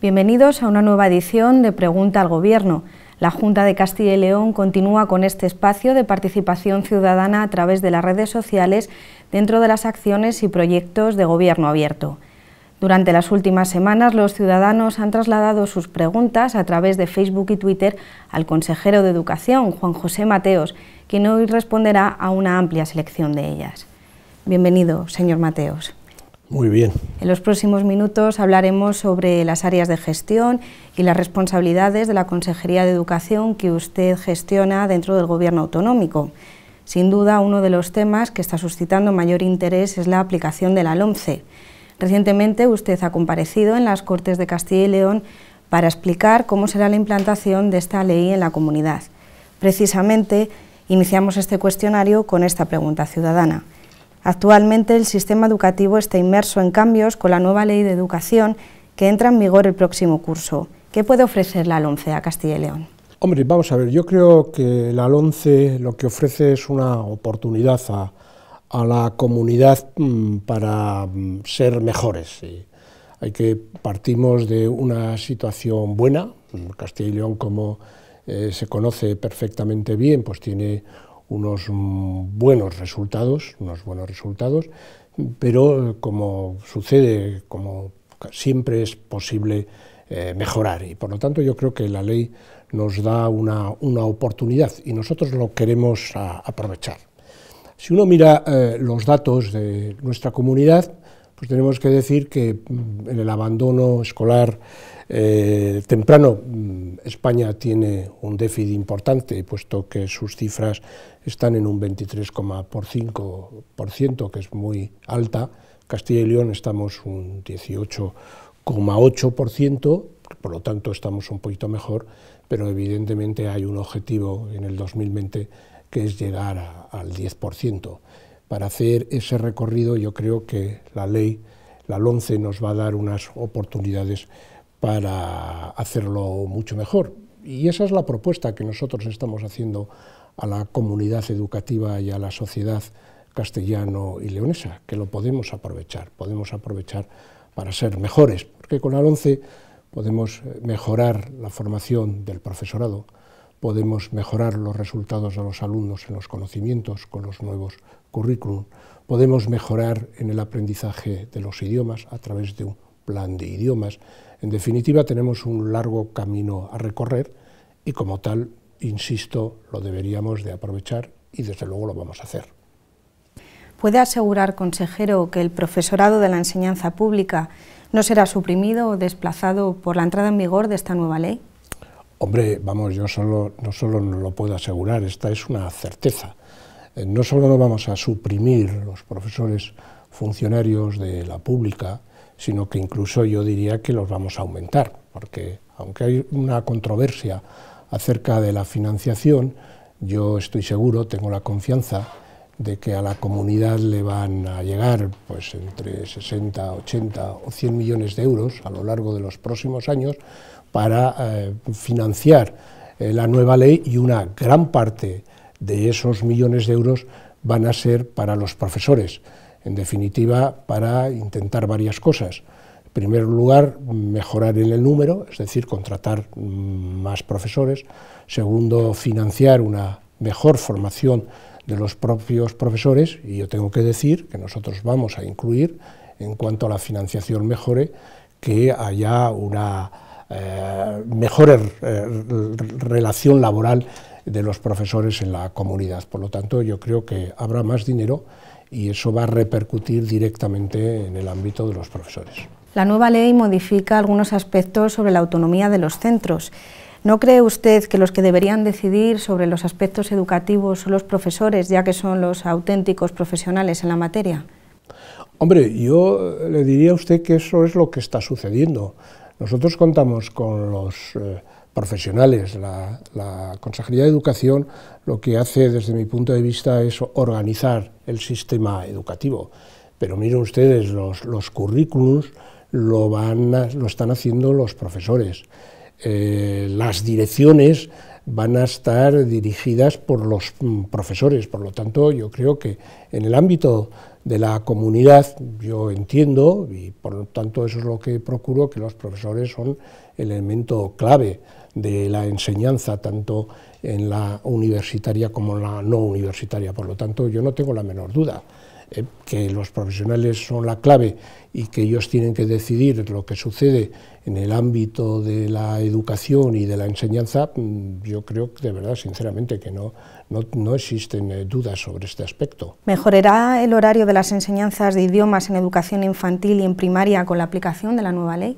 Bienvenidos a una nueva edición de Pregunta al Gobierno. La Junta de Castilla y León continúa con este espacio de participación ciudadana a través de las redes sociales dentro de las acciones y proyectos de Gobierno abierto. Durante las últimas semanas, los ciudadanos han trasladado sus preguntas a través de Facebook y Twitter al consejero de Educación, Juan José Mateos, quien hoy responderá a una amplia selección de ellas. Bienvenido, señor Mateos. Muy bien. En los próximos minutos hablaremos sobre las áreas de gestión y las responsabilidades de la Consejería de Educación que usted gestiona dentro del Gobierno autonómico. Sin duda, uno de los temas que está suscitando mayor interés es la aplicación de la LOMCE. Recientemente usted ha comparecido en las Cortes de Castilla y León para explicar cómo será la implantación de esta ley en la comunidad. Precisamente, iniciamos este cuestionario con esta pregunta ciudadana. Actualmente el sistema educativo está inmerso en cambios con la nueva Ley de Educación que entra en vigor el próximo curso. ¿Qué puede ofrecer la ALONCE a Castilla y León? Hombre, vamos a ver, yo creo que la ALONCE lo que ofrece es una oportunidad a, la comunidad mm, para mm, ser mejores. Hay que partimos de una situación buena, mm, Castilla y León como eh, se conoce perfectamente bien, pues tiene unos buenos resultados, unos buenos resultados, pero como sucede, como siempre es posible eh, mejorar. Y por lo tanto yo creo que la ley nos da una, oportunidad y nosotros lo queremos ah, aprovechar. Si uno mira eh, los datos de nuestra comunidad, pues tenemos que decir que mm, en el abandono escolar eh, temprano mm, España tiene un déficit importante, puesto que sus cifras están en un 23,5%, que es muy alta. Castilla y León estamos un 18,8%, por lo tanto estamos un poquito mejor, pero evidentemente hay un objetivo en el 2020 que es llegar al 10% para hacer ese recorrido yo creo que la ley, la LONCE, nos va a dar unas oportunidades para hacerlo mucho mejor. Y esa es la propuesta que nosotros estamos haciendo a la comunidad educativa y a la sociedad castellano y leonesa, que lo podemos aprovechar, podemos aprovechar para ser mejores, porque con la LONCE podemos mejorar la formación del profesorado, podemos mejorar los resultados de los alumnos en los conocimientos con los nuevos currículum, podemos mejorar en el aprendizaje de los idiomas a través de un plan de idiomas. En definitiva, tenemos un largo camino a recorrer y como tal, insisto, lo deberíamos de aprovechar y desde luego lo vamos a hacer. ¿Puede asegurar, consejero, que el profesorado de la enseñanza pública no será suprimido o desplazado por la entrada en vigor de esta nueva ley? Hombre, vamos, yo solo, no solo no lo puedo asegurar, esta es una certeza. Eh, no solo no vamos a suprimir los profesores funcionarios de la pública, sino que incluso yo diría que los vamos a aumentar, porque aunque hay una controversia acerca de la financiación, yo estoy seguro, tengo la confianza de que a la comunidad le van a llegar pues entre 60, 80 o 100 millones de euros a lo largo de los próximos años, para eh, financiar eh, la nueva ley y una gran parte de esos millones de euros van a ser para los profesores, en definitiva para intentar varias cosas. En primer lugar, mejorar en el número, es decir, contratar mm, más profesores. Segundo, financiar una mejor formación de los propios profesores y yo tengo que decir que nosotros vamos a incluir, en cuanto a la financiación mejore, que haya una eh, mejor eh, relación laboral de los profesores en la comunidad. Por lo tanto, yo creo que habrá más dinero y eso va a repercutir directamente en el ámbito de los profesores. La nueva ley modifica algunos aspectos sobre la autonomía de los centros. ¿No cree usted que los que deberían decidir sobre los aspectos educativos son los profesores, ya que son los auténticos profesionales en la materia? Hombre, yo le diría a usted que eso es lo que está sucediendo. Nosotros contamos con los eh, profesionales, la, Consejería de Educación lo que hace desde mi punto de vista es organizar el sistema educativo, pero miren ustedes, los, currículums lo, van lo están haciendo los profesores. Eh, las direcciones van a estar dirigidas por los mm, profesores. Por lo tanto, yo creo que en el ámbito de la comunidad, yo entiendo, y por lo tanto eso es lo que procuro, que los profesores son el elemento clave de la enseñanza, tanto en la universitaria como en la no universitaria. Por lo tanto, yo no tengo la menor duda eh, que los profesionales son la clave y que ellos tienen que decidir lo que sucede en el ámbito de la educación y de la enseñanza. Mm, yo creo, de verdad, sinceramente, que no, no, existen eh, dudas sobre este aspecto. ¿Mejorará el horario de las enseñanzas de idiomas en educación infantil y en primaria con la aplicación de la nueva ley?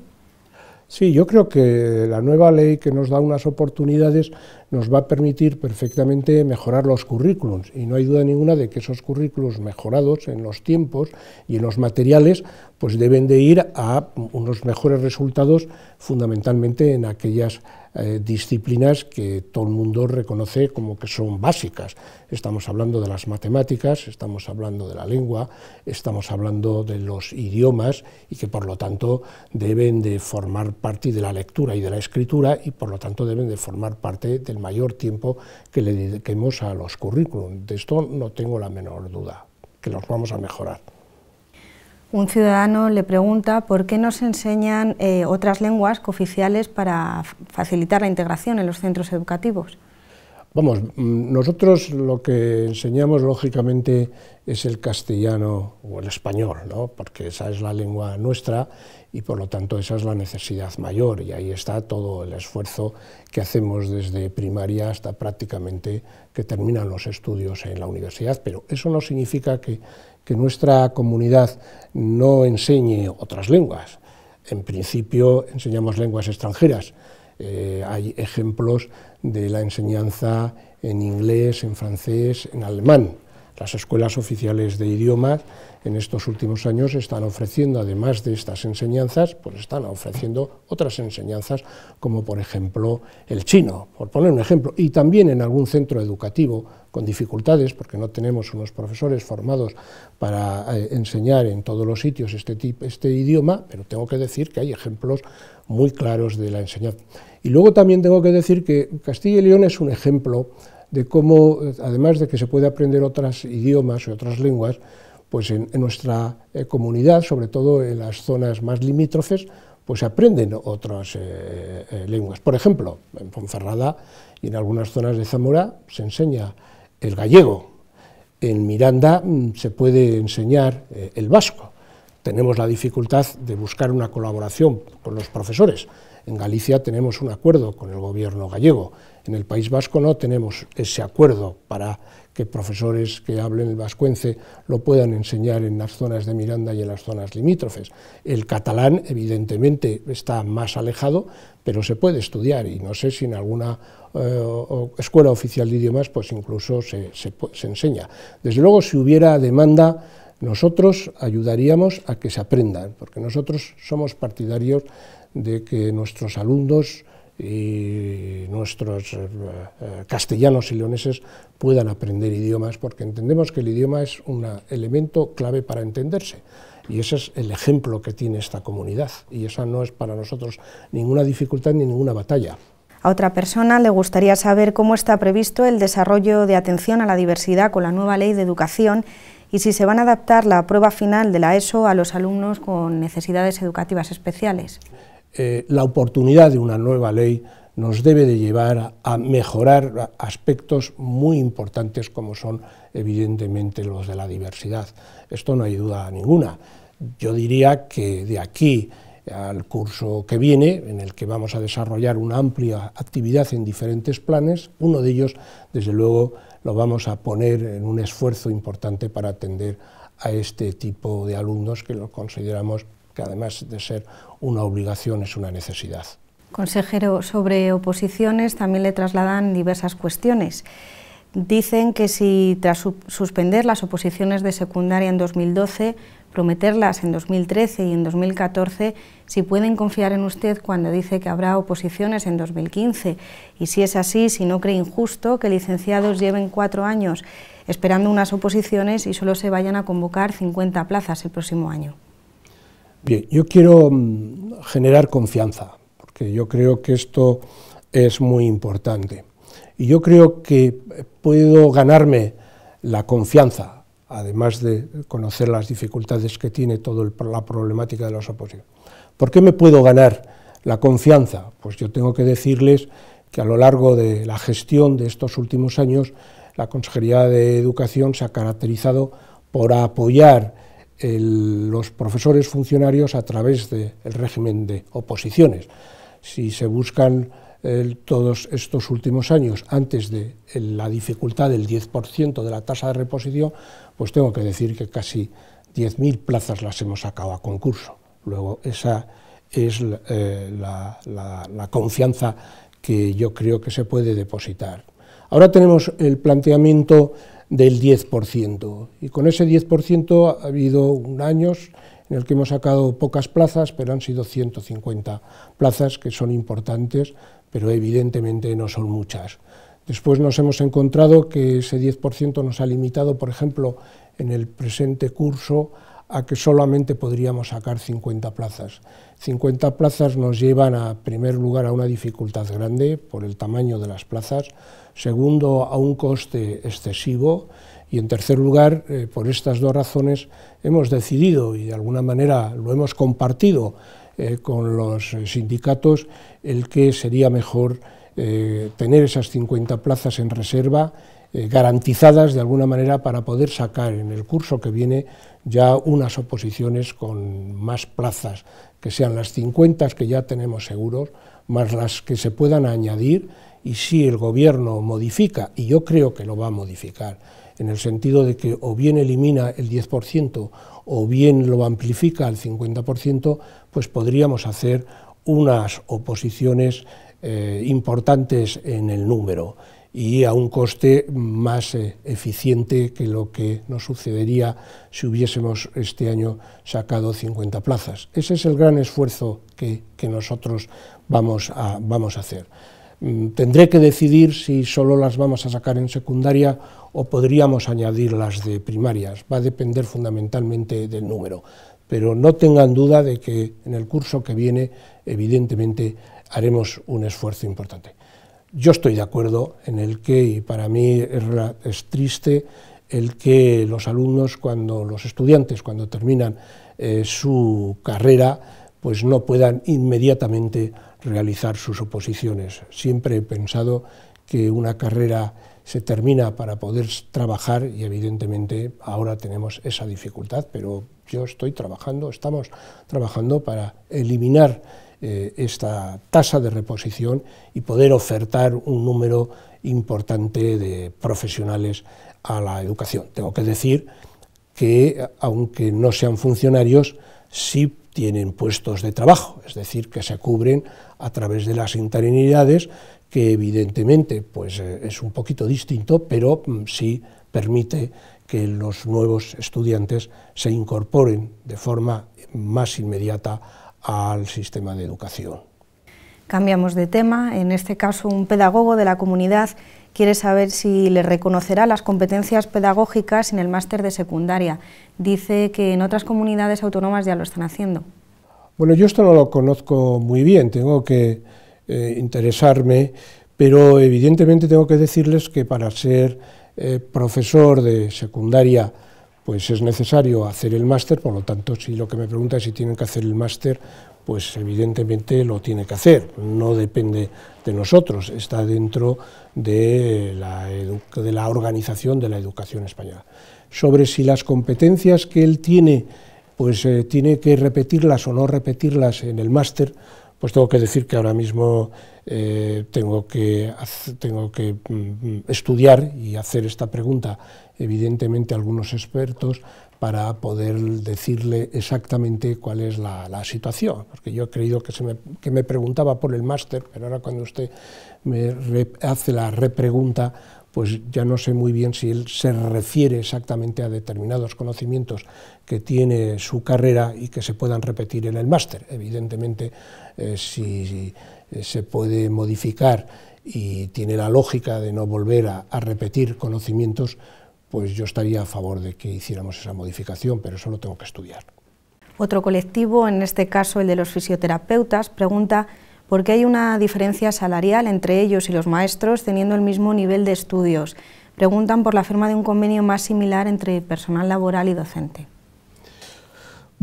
Sí, yo creo que la nueva ley que nos da unas oportunidades nos va a permitir perfectamente mejorar los currículums y no hay duda ninguna de que esos currículums mejorados en los tiempos y en los materiales pues deben de ir a unos mejores resultados fundamentalmente en aquellas eh, disciplinas que todo el mundo reconoce como que son básicas. Estamos hablando de las matemáticas, estamos hablando de la lengua, estamos hablando de los idiomas y que por lo tanto deben de formar parte de la lectura y de la escritura y por lo tanto deben de formar parte del mayor tiempo que le dediquemos a los currículum. De esto no tengo la menor duda, que los vamos a mejorar un ciudadano le pregunta por qué no se enseñan eh, otras lenguas cooficiales para facilitar la integración en los centros educativos. Vamos, mm, nosotros lo que enseñamos lógicamente es el castellano o el español, porque esa es la lengua nuestra y por lo tanto esa es la necesidad mayor y ahí está todo el esfuerzo que hacemos desde primaria hasta prácticamente que terminan los estudios en la universidad, pero eso no significa que que nuestra comunidad no enseñe otras lenguas. En principio enseñamos lenguas extranjeras. Eh, hay ejemplos de la enseñanza en inglés, en francés, en alemán. Las escuelas oficiales de idiomas en estos últimos años están ofreciendo, además de estas enseñanzas, pues están ofreciendo otras enseñanzas, como por ejemplo el chino, por poner un ejemplo, y también en algún centro educativo con dificultades, porque no tenemos unos profesores formados para eh, enseñar en todos los sitios este, este idioma, pero tengo que decir que hay ejemplos muy claros de la enseñanza. Y luego también tengo que decir que Castilla y León es un ejemplo de cómo, además de que se puede aprender otros idiomas y otras lenguas, pues en, nuestra eh, comunidad, sobre todo en las zonas más limítrofes, pues se aprenden otras eh, eh, lenguas. Por ejemplo, en Ponferrada y en algunas zonas de Zamora se enseña el gallego, en Miranda mm, se puede enseñar el vasco. Tenemos la dificultad de buscar una colaboración con los profesores. En Galicia tenemos un acuerdo con el gobierno gallego. En el País Vasco no tenemos ese acuerdo para que profesores que hablen el vascuence lo puedan enseñar en las zonas de Miranda y en las zonas limítrofes. El catalán, evidentemente, está más alejado, pero se puede estudiar y no sé si en alguna eh, escuela oficial de idiomas pues incluso se, se enseña. Desde luego, si hubiera demanda, nosotros ayudaríamos a que se aprendan, porque nosotros somos partidarios de que nuestros alumnos y nuestros eh, eh, castellanos y leoneses puedan aprender idiomas, porque entendemos que el idioma es un elemento clave para entenderse. Y ese es el ejemplo que tiene esta comunidad. Y esa no es para nosotros ninguna dificultad ni ninguna batalla. A otra persona le gustaría saber cómo está previsto el desarrollo de atención a la diversidad con la nueva ley de educación y si se van a adaptar la prueba final de la ESO a los alumnos con necesidades educativas especiales. Eh, la oportunidad de una nueva ley nos debe de llevar a, a mejorar aspectos muy importantes como son evidentemente los de la diversidad. Esto no hay duda ninguna. Yo diría que de aquí al curso que viene, en el que vamos a desarrollar una amplia actividad en diferentes planes. Uno de ellos, desde luego, lo vamos a poner en un esfuerzo importante para atender a este tipo de alumnos que lo consideramos que además de ser una obligación es una necesidad. Consejero, sobre oposiciones también le trasladan diversas cuestiones. Dicen que si tras suspender las oposiciones de secundaria en 2012, prometerlas en 2013 y en 2014, si pueden confiar en usted cuando dice que habrá oposiciones en 2015. Y si es así, si no cree injusto que licenciados lleven cuatro años esperando unas oposiciones y solo se vayan a convocar 50 plazas el próximo año. Bien, yo quiero mm, generar confianza, porque yo creo que esto es muy importante. Y yo creo que puedo ganarme la confianza, además de conocer las dificultades que tiene toda la problemática de los opositores. ¿Por qué me puedo ganar la confianza? Pues yo tengo que decirles que a lo largo de la gestión de estos últimos años, la Consejería de Educación se ha caracterizado por apoyar los profesores funcionarios a través del régimen de oposiciones. Si se buscan todos estos últimos años, antes de la dificultad del 10% de la tasa de reposición, pues tengo que decir que casi 10.000 plazas las hemos sacado a concurso. Luego, esa es eh, la confianza que yo creo que se puede depositar. Ahora tenemos el planteamiento del 10%. Y con ese 10% ha habido un años en el que hemos sacado pocas plazas, pero han sido 150 plazas que son importantes, pero evidentemente no son muchas. Después nos hemos encontrado que ese 10% nos ha limitado, por ejemplo, en el presente curso, a que solamente podríamos sacar 50 plazas. 50 plazas nos llevan a primer lugar a una dificultad grande por el tamaño de las plazas, segundo a un coste excesivo y en tercer lugar, eh, por estas dos razones, hemos decidido y de alguna manera lo hemos compartido eh, con los eh, sindicatos el que sería mejor tener esas 50 plazas en reserva eh, garantizadas de alguna manera para poder sacar en el curso que viene ya unas oposiciones con más plazas, que sean las 50 que ya tenemos seguros, más las que se puedan añadir y si el gobierno modifica, y yo creo que lo va a modificar, en el sentido de que o bien elimina el 10% o bien lo amplifica al 50%, pues podríamos hacer unas oposiciones eh, importantes en el número y a un coste más eh, eficiente que lo que nos sucedería si hubiésemos este año sacado 50 plazas. Ese es el gran esfuerzo que, nosotros vamos a, vamos a hacer. Mm, tendré que decidir si solo las vamos a sacar en secundaria o podríamos añadir las de primarias. Va a depender fundamentalmente del número. Pero no tengan duda de que en el curso que viene, evidentemente, haremos un esfuerzo importante. Yo estoy de acuerdo en el que, y para mí es, triste, el que los alumnos, cuando los estudiantes, cuando terminan eh, su carrera, pues no puedan inmediatamente realizar sus oposiciones. Siempre he pensado que una carrera se termina para poder trabajar y evidentemente ahora tenemos esa dificultad, pero yo estoy trabajando, estamos trabajando para eliminar eh, esta tasa de reposición y poder ofertar un número importante de profesionales a la educación. Tengo que decir que, aunque no sean funcionarios, sí tienen puestos de trabajo, es decir, que se cubren a través de las interinidades, que evidentemente pues, eh, es un poquito distinto, pero mm, sí permite que los nuevos estudiantes se incorporen de forma más inmediata al sistema de educación. Cambiamos de tema, en este caso un pedagogo de la comunidad quiere saber si le reconocerá las competencias pedagógicas en el máster de secundaria. Dice que en otras comunidades autónomas ya lo están haciendo. Bueno, yo esto no lo conozco muy bien, tengo que eh, interesarme, pero evidentemente tengo que decirles que para ser eh, profesor de secundaria pues es necesario hacer el máster, por lo tanto, si lo que me pregunta es si tienen que hacer el máster, pues evidentemente lo tiene que hacer, no depende de nosotros, está dentro de la, organización de la educación española. Sobre si las competencias que él tiene, pues eh, tiene que repetirlas o no repetirlas en el máster, pues tengo que decir que ahora mismo eh, tengo que, tengo que mm, mm, estudiar y hacer esta pregunta evidentemente algunos expertos para poder decirle exactamente cuál es la, situación. Porque yo he creído que, me, preguntaba por el máster, pero ahora cuando usted me hace la repregunta, pues ya no sé muy bien si él se refiere exactamente a determinados conocimientos que tiene su carrera y que se puedan repetir en el máster. Evidentemente, eh, si, eh, se puede modificar y tiene la lógica de no volver a repetir conocimientos, pues yo estaría a favor de que hiciéramos esa modificación, pero eso lo tengo que estudiar. Otro colectivo, en este caso el de los fisioterapeutas, pregunta por qué hay una diferencia salarial entre ellos y los maestros teniendo el mismo nivel de estudios. Preguntan por la firma de un convenio más similar entre personal laboral y docente.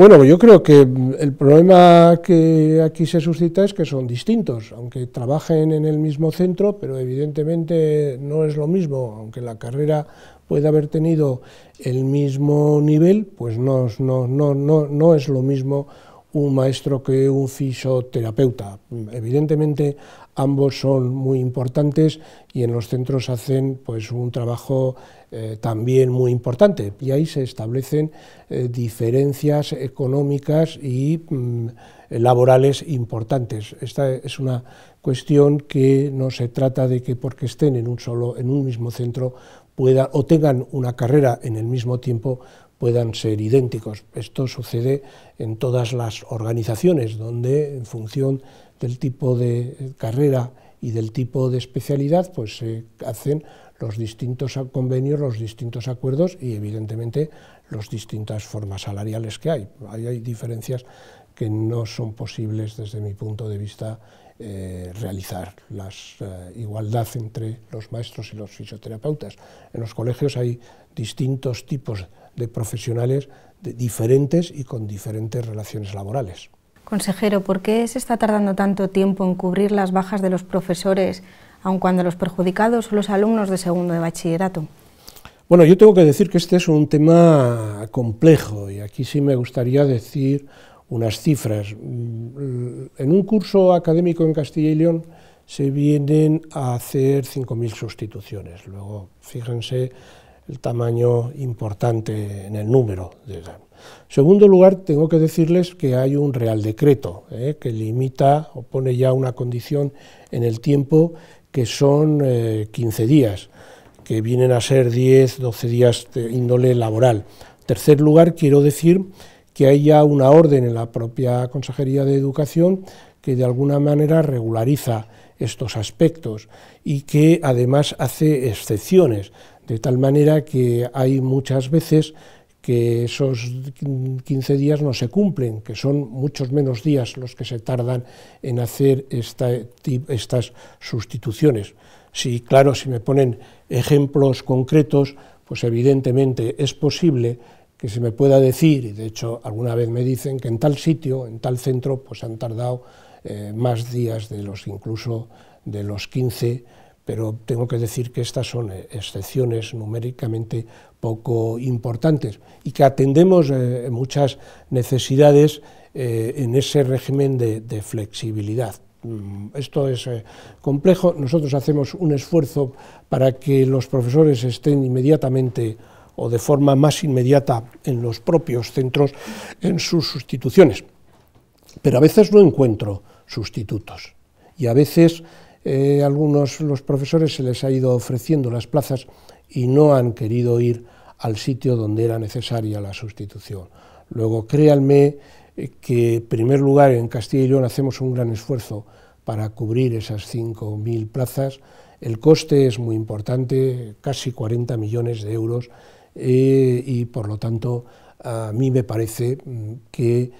Bueno, yo creo que el problema que aquí se suscita es que son distintos, aunque trabajen en el mismo centro, pero evidentemente no es lo mismo, aunque la carrera puede haber tenido el mismo nivel, pues no, no, no, no, no es lo mismo un maestro que un fisioterapeuta. Evidentemente ambos son muy importantes y en los centros hacen pues un trabajo eh, también muy importante, y ahí se establecen eh, diferencias económicas y mm, laborales importantes. Esta es una cuestión que no se trata de que porque estén en un, solo, en un mismo centro o tengan una carrera en el mismo tiempo puedan ser idénticos. Esto sucede en todas las organizaciones, donde en función del tipo de carrera y del tipo de especialidad, pues se hacen los distintos convenios, los distintos acuerdos y evidentemente las distintas formas salariales que hay. hay diferencias que no son posibles desde mi punto de vista eh, realizar la eh, igualdad entre los maestros y los fisioterapeutas. En los colegios hay distintos tipos de profesionales diferentes y con diferentes relaciones laborales. Consejero, ¿por qué se está tardando tanto tiempo en cubrir las bajas de los profesores aun cuando los perjudicados son los alumnos de segundo de bachillerato. Bueno, yo tengo que decir que este es un tema complejo y aquí sí me gustaría decir unas cifras. Mm, en un curso académico en Castilla y León se vienen a hacer 5.000 sustituciones. Luego, fíjense el tamaño importante en el número. En segundo lugar, tengo que decirles que hay un Real Decreto eh, que limita o pone ya una condición en el tiempo que son eh, quince 15 días, que vienen a ser 10, 12 días de índole laboral. En tercer lugar, quiero decir que hay ya una orden en la propia Consejería de Educación que de alguna manera regulariza estos aspectos y que además hace excepciones, de tal manera que hay muchas veces que esos 15 días no se cumplen, que son muchos menos días los que se tardan en hacer estas sustituciones. Si, claro, si me ponen ejemplos concretos, pues evidentemente es posible que se me pueda decir, y de hecho alguna vez me dicen que en tal sitio, en tal centro, pues han tardado eh, más días de los incluso de los 15 pero tengo que decir que estas son eh, excepciones numéricamente poco importantes y que atendemos eh, muchas necesidades eh, en ese régimen de, flexibilidad. Mm, esto es complejo, nosotros hacemos un esfuerzo para que los profesores estén inmediatamente o de forma más inmediata en los propios centros en sus sustituciones. Pero a veces no encuentro sustitutos y a veces eh, algunos los profesores se les ha ido ofreciendo las plazas y no han querido ir al sitio donde era necesaria la sustitución. Luego, créanme eh, que, en primer lugar, en Castilla y León hacemos un gran esfuerzo para cubrir esas 5.000 plazas. El coste es muy importante, casi 40 millones de euros, eh, y por lo tanto, a mí me parece mm, que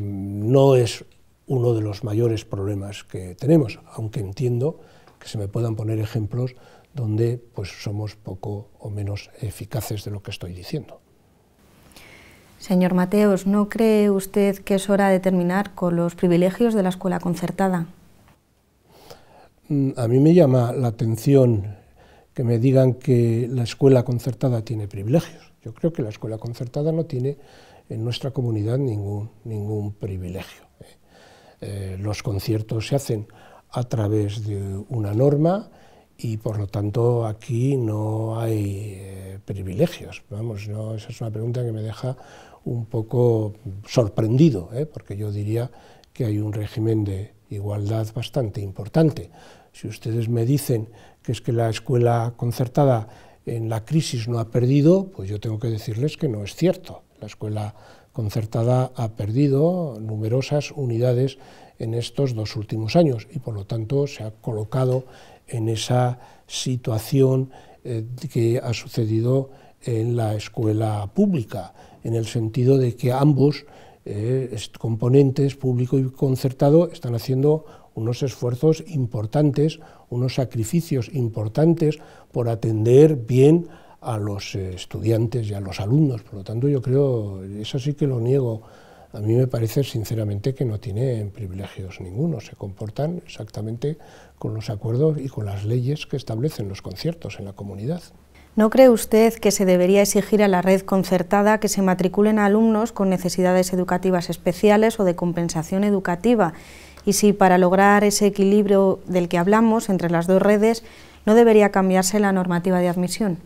no es uno de los mayores problemas que tenemos, aunque entiendo que se me puedan poner ejemplos donde pues somos poco o menos eficaces de lo que estoy diciendo. Señor Mateos, ¿no cree usted que es hora de terminar con los privilegios de la escuela concertada? Mm, a mí me llama la atención que me digan que la escuela concertada tiene privilegios. Yo creo que la escuela concertada no tiene en nuestra comunidad ningún, ningún privilegio. Eh, los conciertos se hacen a través de una norma y por lo tanto aquí no hay eh, privilegios. Vamos, no, esa es una pregunta que me deja un poco sorprendido, ¿eh? porque yo diría que hay un régimen de igualdad bastante importante. Si ustedes me dicen que es que la escuela concertada en la crisis no ha perdido, pues yo tengo que decirles que no es cierto. La escuela concertada ha perdido numerosas unidades en estos dos últimos años y por lo tanto se ha colocado en esa situación eh, que ha sucedido en la escuela pública, en el sentido de que ambos eh, componentes, público y concertado, están haciendo unos esfuerzos importantes, unos sacrificios importantes por atender bien a los estudiantes y a los alumnos. Por lo tanto, yo creo, eso sí que lo niego, a mí me parece sinceramente que no tienen privilegios ninguno, se comportan exactamente con los acuerdos y con las leyes que establecen los conciertos en la comunidad. ¿No cree usted que se debería exigir a la red concertada que se matriculen a alumnos con necesidades educativas especiales o de compensación educativa? Y si para lograr ese equilibrio del que hablamos entre las dos redes, ¿no debería cambiarse la normativa de admisión?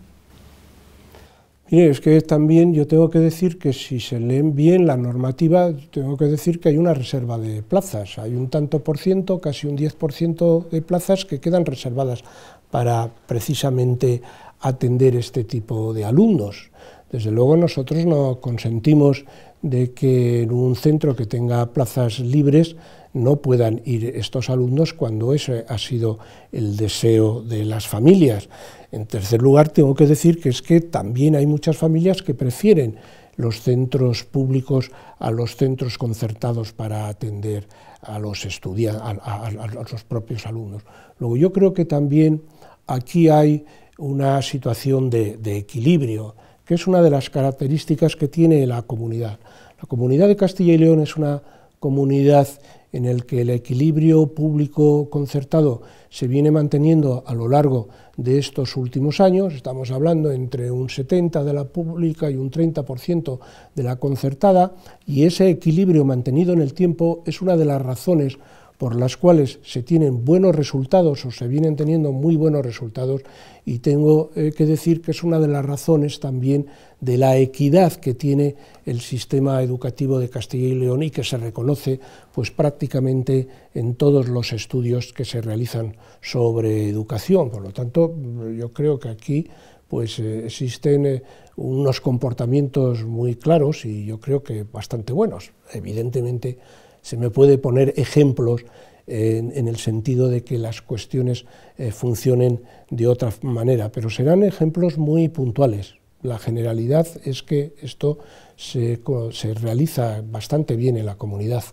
Mire, es que también yo tengo que decir que si se leen bien la normativa, tengo que decir que hay una reserva de plazas, hay un tanto por ciento, casi un 10% de plazas que quedan reservadas para precisamente atender este tipo de alumnos. Desde luego nosotros no consentimos de que en un centro que tenga plazas libres no puedan ir estos alumnos cuando ese ha sido el deseo de las familias. En tercer lugar, tengo que decir que es que también hay muchas familias que prefieren los centros públicos a los centros concertados para atender a los, a, los propios alumnos. Luego, yo creo que también aquí hay una situación de, equilibrio, que es una de las características que tiene la comunidad. La comunidad de Castilla y León es una comunidad en la que el equilibrio público-concertado se viene manteniendo a lo largo de estos últimos años, estamos hablando entre un 70% de la pública y un 30% de la concertada, y ese equilibrio mantenido en el tiempo es una de las razones por las cuales se tienen buenos resultados o se vienen teniendo muy buenos resultados y tengo eh, que decir que es una de las razones también de la equidad que tiene el sistema educativo de Castilla y León y que se reconoce pues prácticamente en todos los estudios que se realizan sobre educación. Por lo tanto, yo creo que aquí pues eh, existen eh, unos comportamientos muy claros y yo creo que bastante buenos. Evidentemente se me puede poner ejemplos eh, en, el sentido de que las cuestiones eh, funcionen de otra manera, pero serán ejemplos muy puntuales. La generalidad es que esto se, se realiza bastante bien en la comunidad.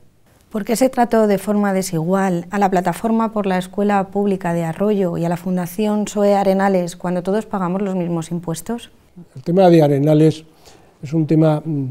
¿Por qué se trató de forma desigual a la plataforma por la Escuela Pública de Arroyo y a la Fundación SOE Arenales cuando todos pagamos los mismos impuestos? El tema de Arenales es un tema mm,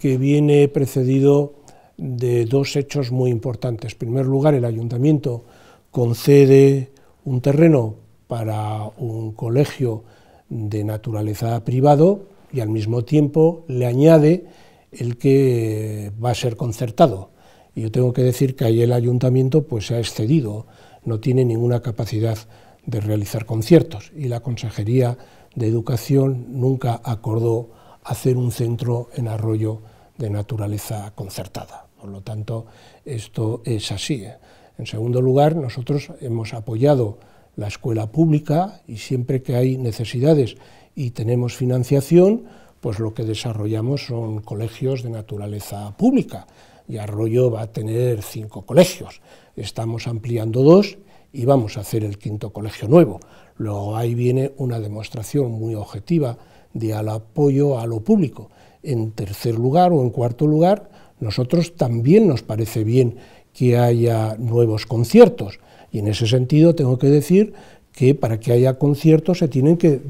que viene precedido de dos hechos muy importantes. En primer lugar, el ayuntamiento concede un terreno para un colegio de naturaleza privado y al mismo tiempo le añade el que va a ser concertado. Y yo tengo que decir que ahí el ayuntamiento pues se ha excedido, no tiene ninguna capacidad de realizar conciertos y la Consejería de Educación nunca acordó hacer un centro en arroyo de naturaleza concertada. Por lo tanto, esto es así. ¿eh? En segundo lugar, nosotros hemos apoyado la escuela pública y siempre que hay necesidades y tenemos financiación, pues lo que desarrollamos son colegios de naturaleza pública. Y Arroyo va a tener cinco colegios. Estamos ampliando dos y vamos a hacer el quinto colegio nuevo. Luego ahí viene una demostración muy objetiva de al apoyo a lo público. En tercer lugar o en cuarto lugar, nosotros también nos parece bien que haya nuevos conciertos y en ese sentido tengo que decir que para que haya conciertos se tienen que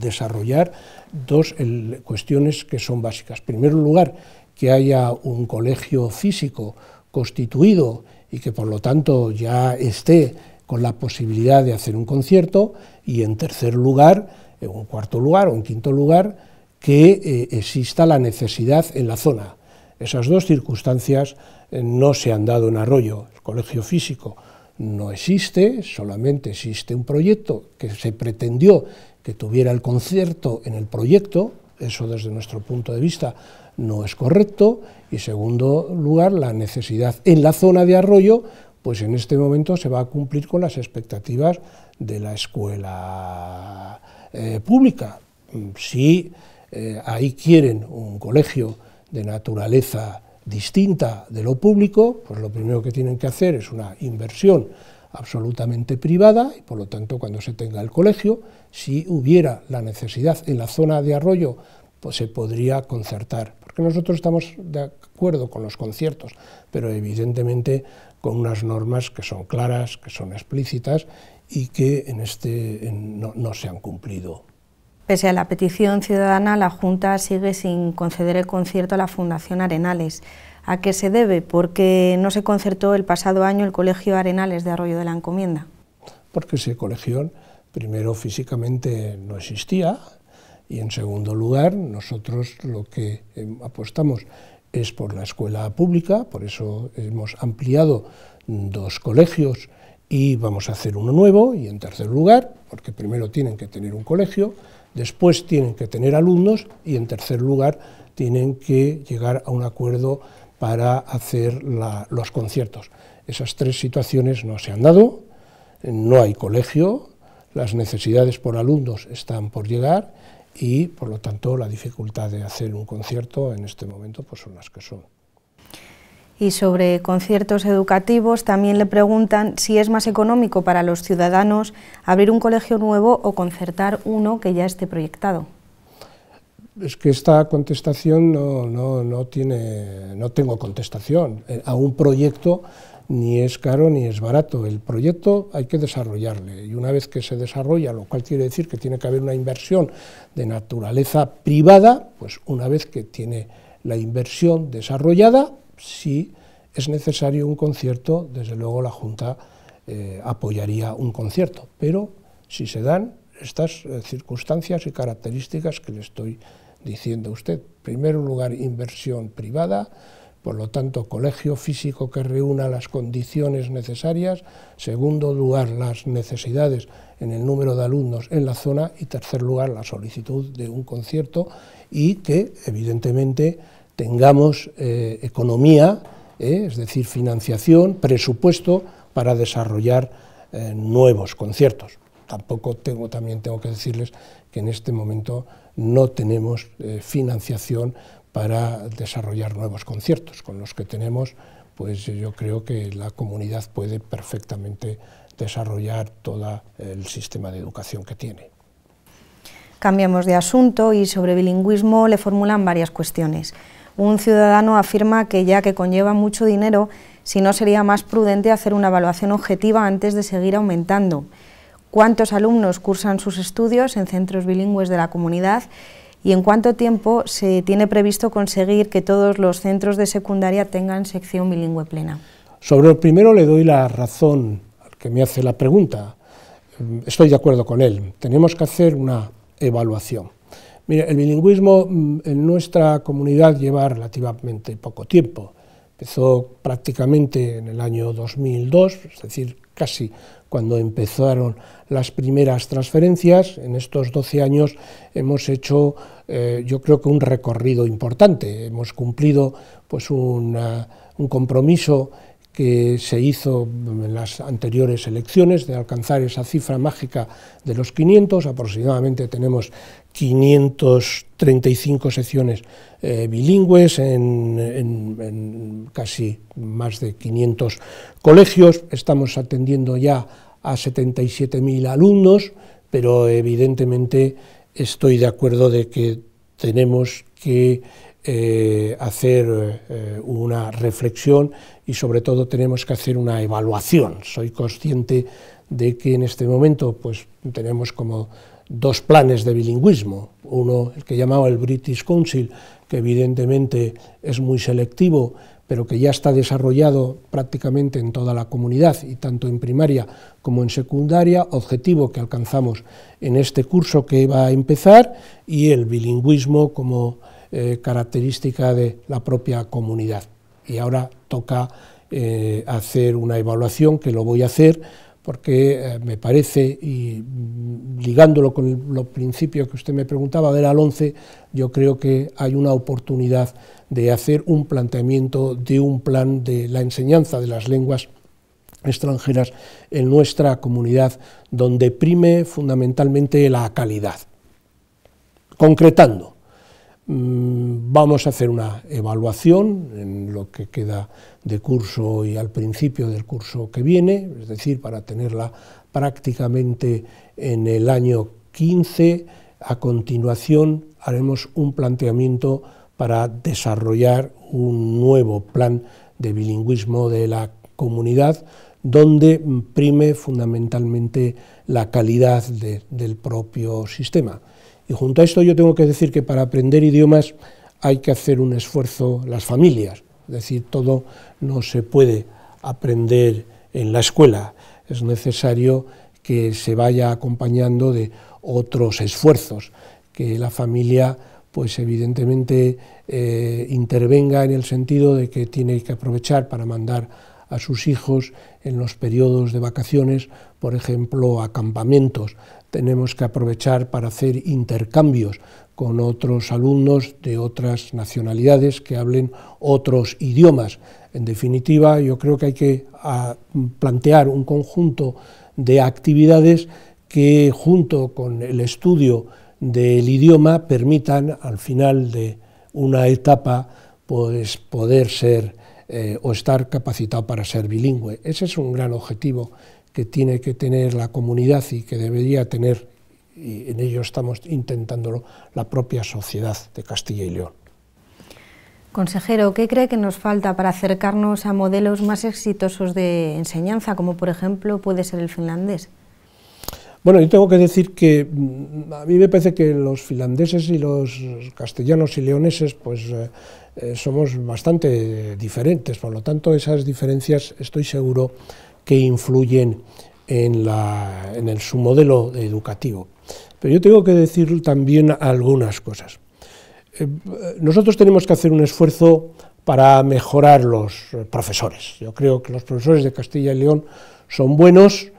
desarrollar dos cuestiones que son básicas. En primer lugar, que haya un colegio físico constituido y que por lo tanto ya esté con la posibilidad de hacer un concierto y en tercer lugar, en cuarto lugar o en quinto lugar, que eh, exista la necesidad en la zona. Esas dos circunstancias eh, no se han dado en arroyo. El colegio físico no existe, solamente existe un proyecto que se pretendió que tuviera el concierto en el proyecto, eso desde nuestro punto de vista no es correcto, y segundo lugar, la necesidad en la zona de arroyo, pues en este momento se va a cumplir con las expectativas de la escuela eh, pública. Mm, si eh, ahí quieren un colegio de naturaleza distinta de lo público, pues lo primero que tienen que hacer es una inversión absolutamente privada y por lo tanto cuando se tenga el colegio, si hubiera la necesidad en la zona de arroyo, pues se podría concertar, porque nosotros estamos de acuerdo con los conciertos, pero evidentemente con unas normas que son claras, que son explícitas y que en este no, no se han cumplido. Pese a la petición ciudadana, la Junta sigue sin conceder el concierto a la Fundación Arenales. ¿A qué se debe? Porque no se concertó el pasado año el Colegio Arenales de Arroyo de la Encomienda. Porque ese colegio, primero, físicamente no existía y, en segundo lugar, nosotros lo que eh, apostamos es por la escuela pública, por eso hemos ampliado dos colegios y vamos a hacer uno nuevo y, en tercer lugar, porque primero tienen que tener un colegio, Después tienen que tener alumnos y, en tercer lugar, tienen que llegar a un acuerdo para hacer los conciertos. Esas tres situaciones no se han dado, no hay colegio, las necesidades por alumnos están por llegar y, por lo tanto, la dificultad de hacer un concierto en este momento pues, son las que son y sobre conciertos educativos también le preguntan si es más económico para los ciudadanos abrir un colegio nuevo o concertar uno que ya esté proyectado. Es que esta contestación no, no tiene, no tengo contestación eh, a un proyecto ni es caro ni es barato. El proyecto hay que desarrollarle y una vez que se desarrolla, lo cual quiere decir que tiene que haber una inversión de naturaleza privada, pues una vez que tiene la inversión desarrollada, si es necesario un concierto, desde luego la Junta eh, apoyaría un concierto, pero si se dan estas eh, circunstancias y características que le estoy diciendo a usted. En primer lugar, inversión privada, por lo tanto, colegio físico que reúna las condiciones necesarias. Segundo lugar, las necesidades en el número de alumnos en la zona. Y tercer lugar, la solicitud de un concierto y que, evidentemente, tengamos eh, economía, eh, es decir, financiación, presupuesto para desarrollar eh, nuevos conciertos. Tampoco tengo, también tengo que decirles que en este momento no tenemos financiación para desarrollar nuevos conciertos. Con los que tenemos, pues yo creo que la comunidad puede perfectamente desarrollar todo el sistema de educación que tiene. Cambiamos de asunto y sobre bilingüismo le formulan varias cuestiones un ciudadano afirma que ya que conlleva mucho dinero, si no sería más prudente hacer una evaluación objetiva antes de seguir aumentando. ¿Cuántos alumnos cursan sus estudios en centros bilingües de la comunidad? ¿Y en cuánto tiempo se tiene previsto conseguir que todos los centros de secundaria tengan sección bilingüe plena? Sobre lo primero le doy la razón al que me hace la pregunta. Estoy de acuerdo con él. Tenemos que hacer una evaluación el bilingüismo mm, en nuestra comunidad lleva relativamente poco tiempo. Empezó prácticamente en el año 2002, es decir, casi cuando empezaron las primeras transferencias. En estos 12 años hemos hecho, eh, yo creo que un recorrido importante. Hemos cumplido pues, un compromiso que se hizo en las anteriores elecciones de alcanzar esa cifra mágica de los 500, aproximadamente tenemos 535 secciones eh, bilingües en, casi más de 500 colegios. Estamos atendiendo ya a 77.000 alumnos, pero evidentemente estoy de acuerdo de que tenemos que eh, hacer eh, una reflexión y sobre todo tenemos que hacer una evaluación. Soy consciente de que en este momento pues tenemos como dos planes de bilingüismo. Uno, el que llamaba el British Council, que evidentemente es muy selectivo, pero que ya está desarrollado prácticamente en toda la comunidad, y tanto en primaria como en secundaria, objetivo que alcanzamos en este curso que va a empezar, y el bilingüismo como eh, característica de la propia comunidad. Y ahora toca eh, hacer una evaluación, que lo voy a hacer, porque eh, me parece, y ligándolo con lo los que usted me preguntaba del al 11, yo creo que hay una oportunidad de hacer un planteamiento de un plan de la enseñanza de las lenguas extranjeras en nuestra comunidad, donde prime fundamentalmente la calidad. Concretando, Mm, vamos a hacer una evaluación en lo que queda de curso y al principio del curso que viene, es decir, para tenerla prácticamente en el año 15. A continuación haremos un planteamiento para desarrollar un nuevo plan de bilingüismo de la comunidad donde prime fundamentalmente la calidad del propio sistema. Y junto a esto yo tengo que decir que para aprender idiomas hay que hacer un esfuerzo las familias, es decir, todo no se puede aprender en la escuela, es necesario que se vaya acompañando de otros esfuerzos, que la familia pues evidentemente eh, intervenga en el sentido de que tiene que aprovechar para mandar a sus hijos en los periodos de vacaciones, por ejemplo, acampamentos. Tenemos que aprovechar para hacer intercambios con otros alumnos de otras nacionalidades que hablen otros idiomas. En definitiva, yo creo que hay que ah, plantear un conjunto de actividades que junto con el estudio del idioma permitan al final de una etapa pues, poder ser eh, o estar capacitado para ser bilingüe. Ese es un gran objetivo que tiene que tener la comunidad y que debería tener, y en ello estamos intentándolo, la propia sociedad de Castilla y León. Consejero, ¿qué cree que nos falta para acercarnos a modelos más exitosos de enseñanza, como por ejemplo puede ser el finlandés? Bueno, yo tengo que decir que mm, a mí me parece que los finlandeses y los castellanos y leoneses, pues... Eh, eh, somos bastante diferentes, por lo tanto esas diferencias estoy seguro que influyen en, su modelo educativo. Pero yo tengo que decir también algunas cosas. Eh, nosotros tenemos que hacer un esfuerzo para mejorar los eh, profesores. Yo creo que los profesores de Castilla y León son buenos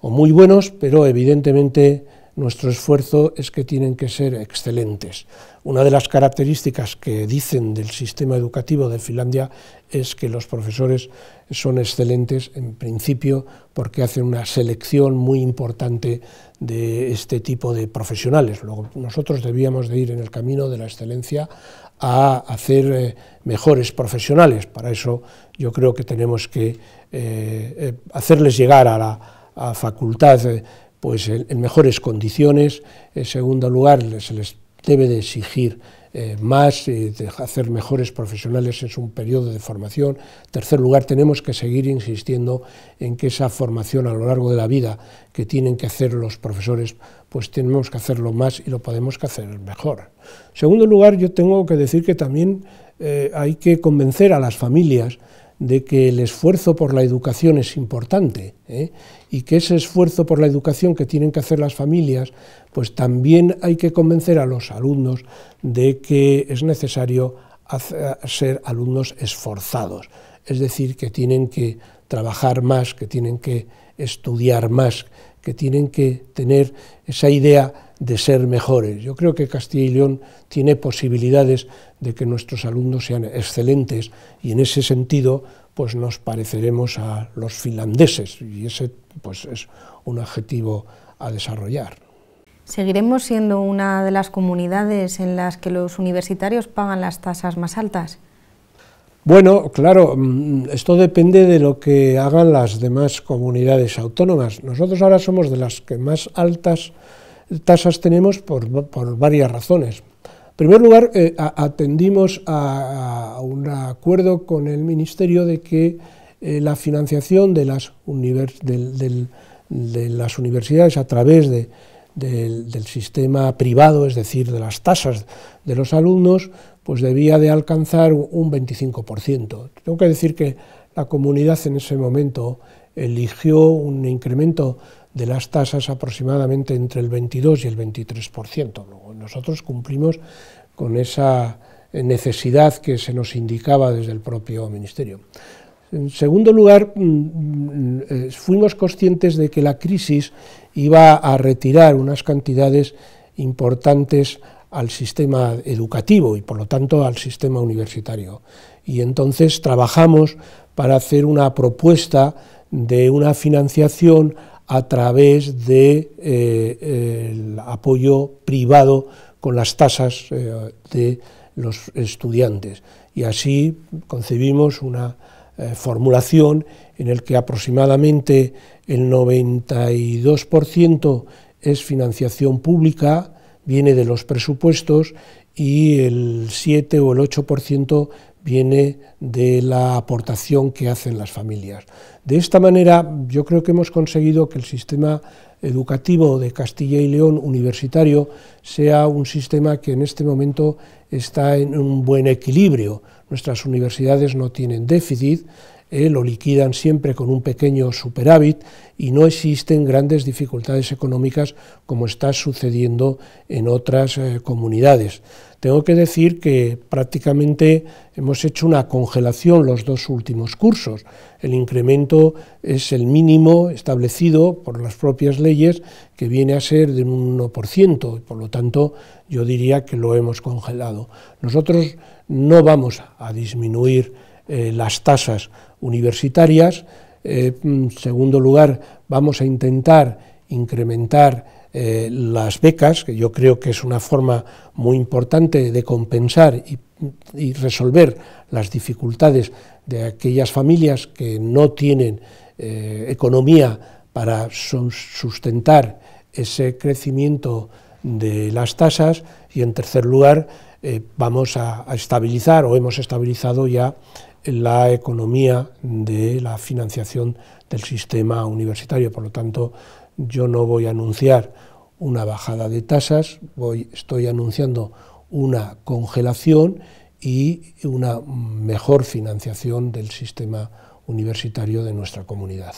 o muy buenos, pero evidentemente nuestro esfuerzo es que tienen que ser excelentes. Una de las características que dicen del sistema educativo de Finlandia es que los profesores son excelentes en principio porque hacen una selección muy importante de este tipo de profesionales. Luego, nosotros debíamos de ir en el camino de la excelencia a hacer eh, mejores profesionales. Para eso yo creo que tenemos que eh, eh, hacerles llegar a la facultad pues en, mejores condiciones. En segundo lugar, se les debe de exigir eh, más, eh, de hacer mejores profesionales en su periodo de formación. En tercer lugar, tenemos que seguir insistiendo en que esa formación a lo largo de la vida que tienen que hacer los profesores, pues tenemos que hacerlo más y lo podemos hacer mejor. En segundo lugar, yo tengo que decir que también eh, hay que convencer a las familias de que el esfuerzo por la educación es importante ¿eh? y que ese esfuerzo por la educación que tienen que hacer las familias, pues también hay que convencer a los alumnos de que es necesario ser alumnos esforzados, es decir, que tienen que trabajar más, que tienen que estudiar más, que tienen que tener esa idea de ser mejores. Yo creo que Castilla y León tiene posibilidades de que nuestros alumnos sean excelentes y en ese sentido pues nos pareceremos a los finlandeses y ese pues es un adjetivo a desarrollar. ¿Seguiremos siendo una de las comunidades en las que los universitarios pagan las tasas más altas? Bueno, claro, mm, esto depende de lo que hagan las demás comunidades autónomas. Nosotros ahora somos de las que más altas tasas tenemos por, varias razones. En primer lugar, eh, atendimos a, un acuerdo con el Ministerio de que eh, la financiación de las, de las universidades a través del, del, sistema privado, es decir, de las tasas de los alumnos, pues debía de alcanzar un 25%. Tengo que decir que la comunidad en ese momento eligió un incremento de las tasas aproximadamente entre el 22 y el 23%. Nosotros cumplimos con esa necesidad que se nos indicaba desde el propio Ministerio. En segundo lugar, mm, mm, eh, fuimos conscientes de que la crisis iba a retirar unas cantidades importantes al sistema educativo y por lo tanto al sistema universitario. Y entonces trabajamos para hacer una propuesta de una financiación a través del eh, apoyo privado con las tasas eh, de los estudiantes. Y así concebimos una eh, formulación en el que aproximadamente el 92% es financiación pública, viene de los presupuestos y el 7 o el 8% viene de la aportación que hacen las familias. De esta manera, yo creo que hemos conseguido que el sistema educativo de Castilla y León universitario sea un sistema que en este momento está en un buen equilibrio. Nuestras universidades no tienen déficit, eh, lo liquidan siempre con un pequeño superávit y no existen grandes dificultades económicas como está sucediendo en otras eh, comunidades. Tengo que decir que prácticamente hemos hecho una congelación los dos últimos cursos. El incremento es el mínimo establecido por las propias leyes que viene a ser de un 1%, y por lo tanto yo diría que lo hemos congelado. Nosotros no vamos a disminuir eh, las tasas universitarias. en eh, mm, segundo lugar, vamos a intentar incrementar eh, las becas, que yo creo que es una forma muy importante de compensar y, mm, resolver las dificultades de aquellas familias que no tienen eh, economía para sustentar ese crecimiento de las tasas y en tercer lugar vamos a, estabilizar o hemos estabilizado ya la economía de la financiación del sistema universitario. Por lo tanto, yo no voy a anunciar una bajada de tasas, voy, estoy anunciando una congelación y una mejor financiación del sistema universitario de nuestra comunidad.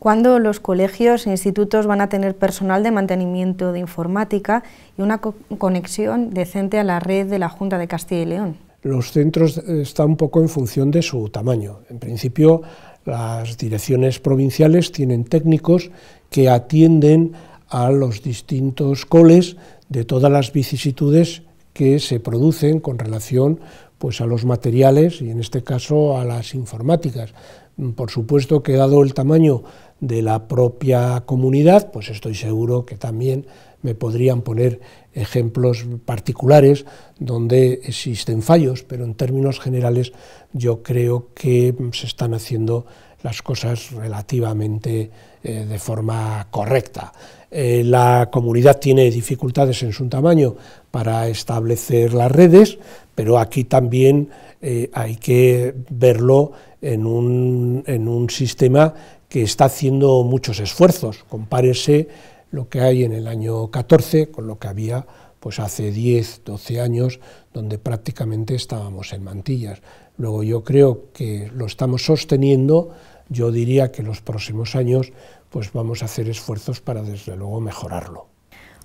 ¿Cuándo los colegios e institutos van a tener personal de mantenimiento de informática y una conexión decente a la red de la Junta de Castilla y León? los centros eh, están un poco en función de su tamaño. En principio, las direcciones provinciales tienen técnicos que atienden a los distintos coles de todas las vicisitudes que se producen con relación pues a los materiales y en este caso a las informáticas. Mm, por supuesto que dado el tamaño de la propia comunidad, pues estoy seguro que también me podrían poner ejemplos particulares donde existen fallos, pero en términos generales yo creo que se están haciendo las cosas relativamente eh, de forma correcta. Eh, la comunidad tiene dificultades en su tamaño para establecer las redes, pero aquí también eh, hay que verlo en un, en un sistema que está haciendo muchos esfuerzos. Compárese lo que hay en el año 14 con lo que había pues hace 10, 12 años, donde prácticamente estábamos en mantillas. Luego yo creo que lo estamos sosteniendo, yo diría que en los próximos años pues vamos a hacer esfuerzos para desde luego mejorarlo.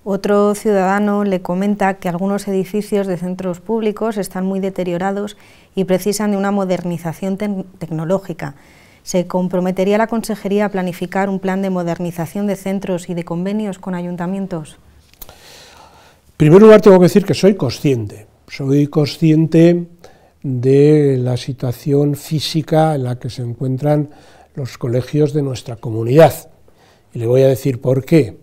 Otro ciudadano le comenta que algunos edificios de centros públicos están muy deteriorados y precisan de una modernización tecnológica se comprometería la Consejería a planificar un plan de modernización de centros y de convenios con ayuntamientos? En primer lugar, tengo que decir que soy consciente. Soy consciente de la situación física en la que se encuentran los colegios de nuestra comunidad. Y le voy a decir por qué.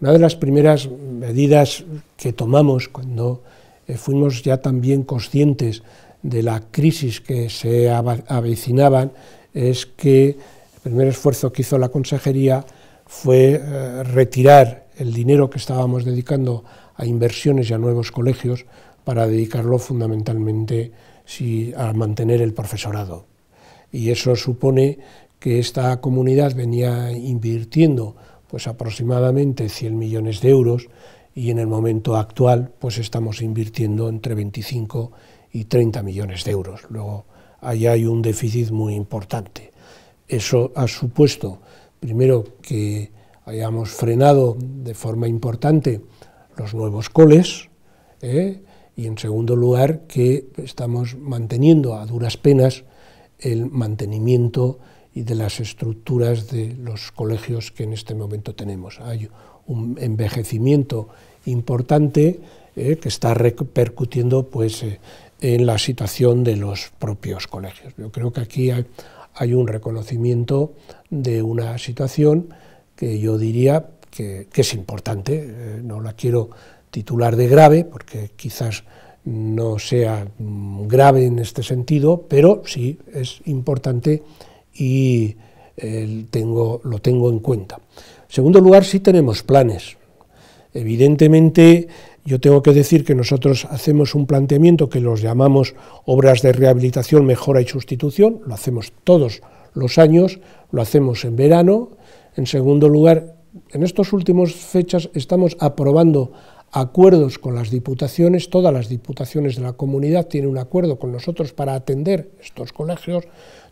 Una de las primeras medidas que tomamos cuando eh, fuimos ya también conscientes de la crisis que se avecinaban es que el primer esfuerzo que hizo la Consejería fue eh, retirar el dinero que estábamos dedicando a inversiones y a nuevos colegios para dedicarlo fundamentalmente a mantener el profesorado. Y eso supone que esta comunidad venía invirtiendo pues aproximadamente 100 millones de euros y en el momento actual pues estamos invirtiendo entre 25 y 30 millones de euros. Luego allá hay un déficit muy importante. Eso ha supuesto, primero, que hayamos frenado de forma importante los nuevos coles, ¿eh? y en segundo lugar, que estamos manteniendo a duras penas el mantenimiento y de las estructuras de los colegios que en este momento tenemos. Hay un envejecimiento importante ¿eh? que está repercutiendo pues, eh, en la situación de los propios colegios. Yo creo que aquí hay, un reconocimiento de una situación que yo diría que, es importante, eh, no la quiero titular de grave, porque quizás no sea mm, grave en este sentido, pero sí es importante y lo tengo en cuenta. En segundo lugar, sí tenemos planes. Evidentemente, yo tengo que decir que nosotros hacemos un planteamiento que los llamamos obras de rehabilitación, mejora y sustitución, lo hacemos todos los años, lo hacemos en verano. En segundo lugar, en estas últimas fechas estamos aprobando acuerdos con las diputaciones, todas las diputaciones de la comunidad tienen un acuerdo con nosotros para atender estos colegios,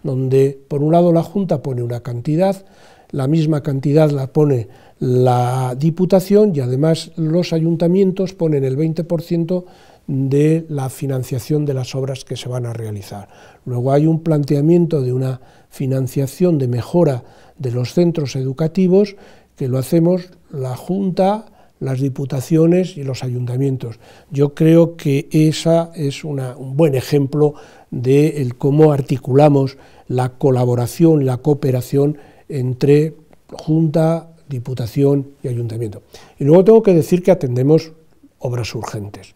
donde por un lado la Junta pone una cantidad, la misma cantidad la pone la Diputación y además los ayuntamientos ponen el 20% de la financiación de las obras que se van a realizar. Luego hay un planteamiento de una financiación de mejora de los centros educativos que lo hacemos la Junta, las diputaciones y los ayuntamientos. Yo creo que esa es un buen ejemplo de cómo articulamos la colaboración, la cooperación entre Junta, Diputación y Ayuntamiento. Y luego tengo que decir que atendemos obras urgentes.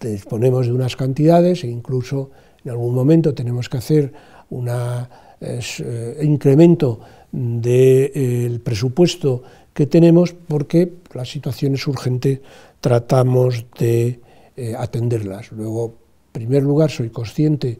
Disponemos de unas cantidades e incluso en algún momento tenemos que hacer un eh, incremento del presupuesto que tenemos porque la situación es urgente, tratamos de eh, atenderlas. Luego, en primer lugar, soy consciente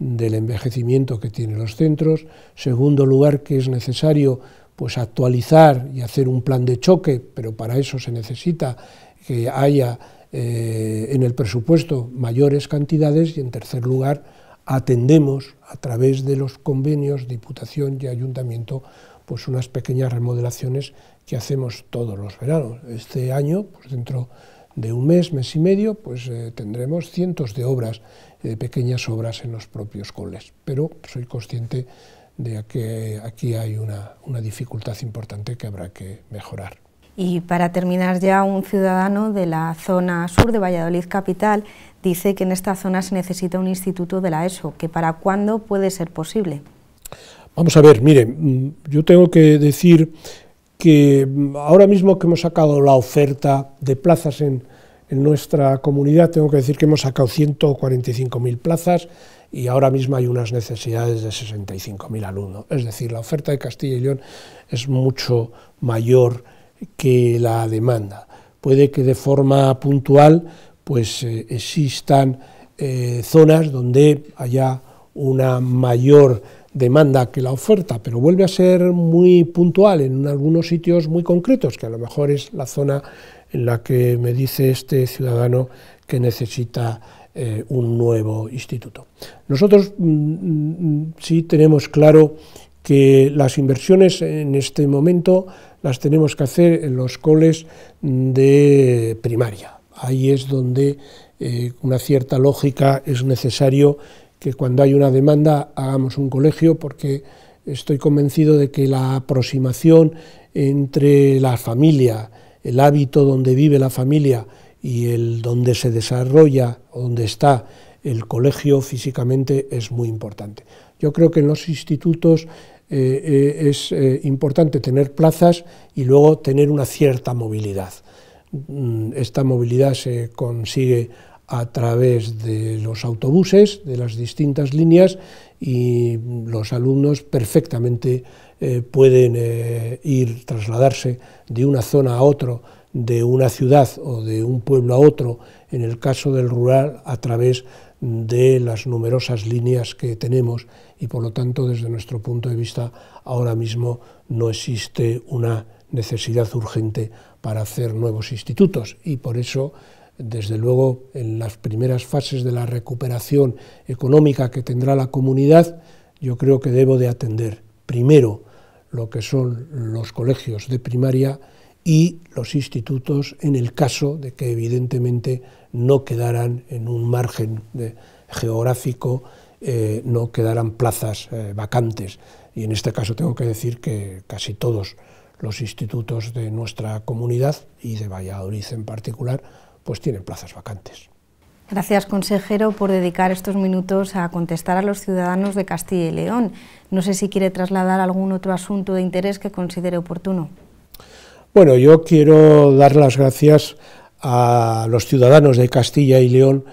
del envejecimiento que tienen los centros, segundo lugar, que es necesario pues actualizar y hacer un plan de choque, pero para eso se necesita que haya eh, en el presupuesto mayores cantidades y en tercer lugar atendemos a través de los convenios Diputación y Ayuntamiento pues unas pequeñas remodelaciones que hacemos todos los veranos. Este año, pues dentro de un mes, mes y medio, pues eh, tendremos cientos de obras, de eh, pequeñas obras en los propios coles, pero soy consciente de que aquí hay una, dificultad importante que habrá que mejorar. Y para terminar ya, un ciudadano de la zona sur de Valladolid Capital dice que en esta zona se necesita un instituto de la ESO, que para cuándo puede ser posible. Vamos a ver, mire, mm, yo tengo que decir que mm, ahora mismo que hemos sacado la oferta de plazas en, en nuestra comunidad, tengo que decir que hemos sacado 145.000 plazas, y ahora mismo hay unas necesidades de 65.000 alumnos. Es decir, la oferta de Castilla y León es mucho mayor que la demanda. Puede que de forma puntual pues eh, existan eh, zonas donde haya una mayor demanda que la oferta, pero vuelve a ser muy puntual en algunos sitios muy concretos, que a lo mejor es la zona en la que me dice este ciudadano que necesita eh, un nuevo instituto. Nosotros mm, mm, mm, sí tenemos claro que las inversiones en este momento las tenemos que hacer en los coles de primaria. Ahí es donde eh, una cierta lógica es necesario que cuando hay una demanda hagamos un colegio porque estoy convencido de que la aproximación entre la familia, el hábito donde vive la familia y el donde se desarrolla, donde está el colegio físicamente es muy importante. Yo creo que en los institutos eh, eh, es eh, importante tener plazas y luego tener una cierta movilidad. Mm, esta movilidad se consigue a través de los autobuses, de las distintas líneas y los alumnos perfectamente eh, pueden eh, ir, trasladarse de una zona a otra, de una ciudad o de un pueblo a otro, en el caso del rural, a través de las numerosas líneas que tenemos y por lo tanto desde nuestro punto de vista ahora mismo no existe una necesidad urgente para hacer nuevos institutos y por eso desde luego en las primeras fases de la recuperación económica que tendrá la comunidad yo creo que debo de atender primero lo que son los colegios de primaria y los institutos en el caso de que evidentemente no quedaran en un margen geográfico, eh, no quedaran plazas eh, vacantes. Y en este caso tengo que decir que casi todos los institutos de nuestra comunidad y de Valladolid en particular, pues tienen plazas vacantes. Gracias, consejero, por dedicar estos minutos a contestar a los ciudadanos de Castilla y León. No sé si quiere trasladar algún otro asunto de interés que considere oportuno. Bueno, yo quiero dar las gracias a los ciudadanos de Castilla y León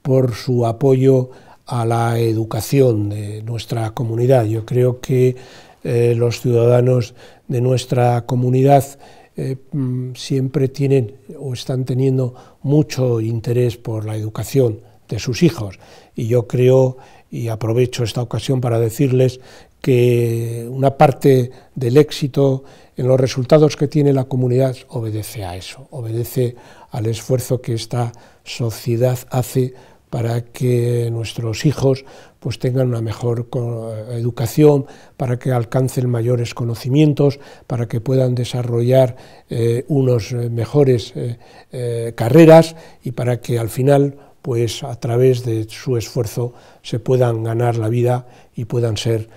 por su apoyo a la educación de nuestra comunidad. Yo creo que eh, los ciudadanos de nuestra comunidad eh, mm, siempre tienen o están teniendo mucho interés por la educación de sus hijos. Y yo creo, y aprovecho esta ocasión para decirles, que una parte del éxito en los resultados que tiene la comunidad obedece a eso, obedece al esfuerzo que esta sociedad hace para que nuestros hijos pues tengan una mejor educación, para que alcancen mayores conocimientos, para que puedan desarrollar eh, unos eh, mejores eh, eh, carreras y para que al final pues a través de su esfuerzo se puedan ganar la vida y puedan ser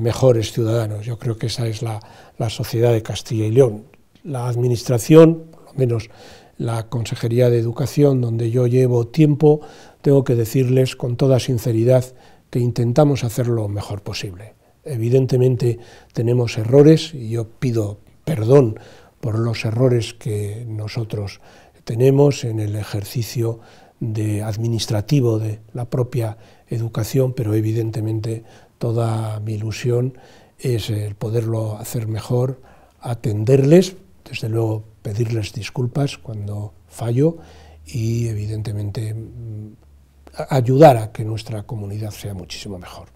mejores ciudadanos. Yo creo que esa es la, la sociedad de Castilla y León. La administración, por lo menos la Consejería de Educación, donde yo llevo tiempo, tengo que decirles con toda sinceridad que intentamos hacer lo mejor posible. Evidentemente tenemos errores y yo pido perdón por los errores que nosotros tenemos en el ejercicio de administrativo de la propia educación, pero evidentemente toda mi ilusión es el poderlo hacer mejor, atenderles, desde luego pedirles disculpas cuando fallo y evidentemente mm, ayudar a que nuestra comunidad sea muchísimo mejor.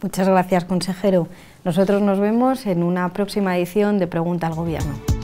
Muchas gracias, consejero. Nosotros nos vemos en una próxima edición de Pregunta al Gobierno.